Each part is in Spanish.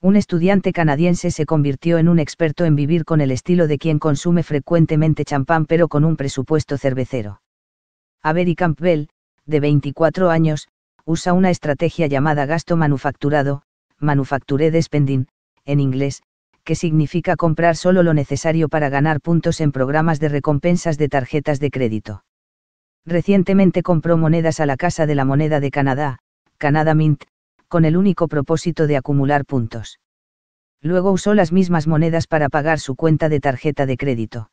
un estudiante canadiense se convirtió en un experto en vivir con el estilo de quien consume frecuentemente champán pero con un presupuesto cervecero. Avery Campbell, de 24 años, usa una estrategia llamada gasto manufacturado, manufactured spending, en inglés, que significa comprar solo lo necesario para ganar puntos en programas de recompensas de tarjetas de crédito. Recientemente compró monedas a la Casa de la Moneda de Canadá, Canada Mint, con el único propósito de acumular puntos. Luego usó las mismas monedas para pagar su cuenta de tarjeta de crédito.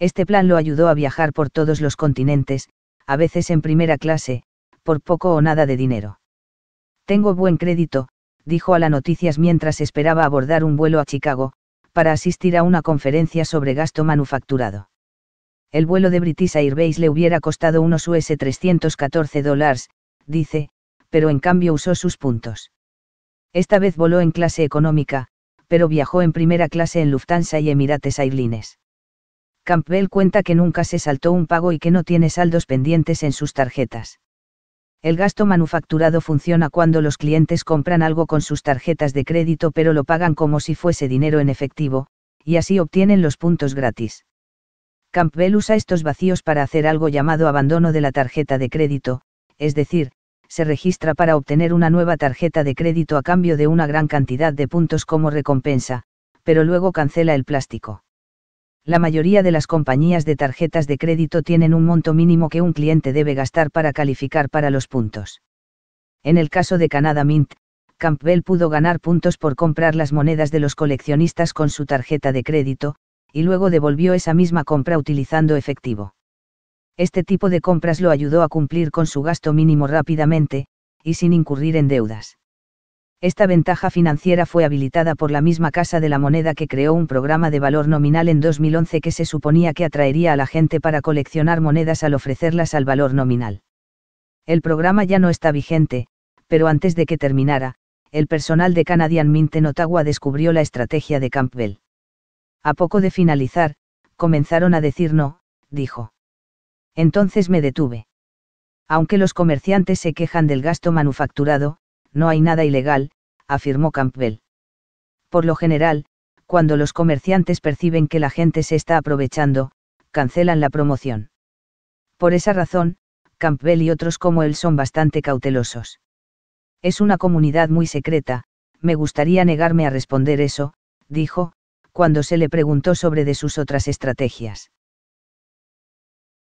Este plan lo ayudó a viajar por todos los continentes, a veces en primera clase, por poco o nada de dinero. Tengo buen crédito, dijo a la noticias mientras esperaba abordar un vuelo a Chicago, para asistir a una conferencia sobre gasto manufacturado. El vuelo de British Airways le hubiera costado unos US 314 dólares, dice, pero en cambio usó sus puntos. Esta vez voló en clase económica, pero viajó en primera clase en Lufthansa y Emirates Airlines. Campbell cuenta que nunca se saltó un pago y que no tiene saldos pendientes en sus tarjetas. El gasto manufacturado funciona cuando los clientes compran algo con sus tarjetas de crédito pero lo pagan como si fuese dinero en efectivo, y así obtienen los puntos gratis. Campbell usa estos vacíos para hacer algo llamado abandono de la tarjeta de crédito, es decir, se registra para obtener una nueva tarjeta de crédito a cambio de una gran cantidad de puntos como recompensa, pero luego cancela el plástico. La mayoría de las compañías de tarjetas de crédito tienen un monto mínimo que un cliente debe gastar para calificar para los puntos. En el caso de Canada Mint, Campbell pudo ganar puntos por comprar las monedas de los coleccionistas con su tarjeta de crédito, y luego devolvió esa misma compra utilizando efectivo. Este tipo de compras lo ayudó a cumplir con su gasto mínimo rápidamente, y sin incurrir en deudas. Esta ventaja financiera fue habilitada por la misma Casa de la Moneda que creó un programa de valor nominal en 2011 que se suponía que atraería a la gente para coleccionar monedas al ofrecerlas al valor nominal. El programa ya no está vigente, pero antes de que terminara, el personal de Canadian Mint en Ottawa descubrió la estrategia de Campbell. A poco de finalizar, comenzaron a decir no, dijo. Entonces me detuve. Aunque los comerciantes se quejan del gasto manufacturado, no hay nada ilegal, afirmó Campbell. Por lo general, cuando los comerciantes perciben que la gente se está aprovechando, cancelan la promoción. Por esa razón, Campbell y otros como él son bastante cautelosos. Es una comunidad muy secreta, me gustaría negarme a responder eso, dijo, cuando se le preguntó sobre de sus otras estrategias.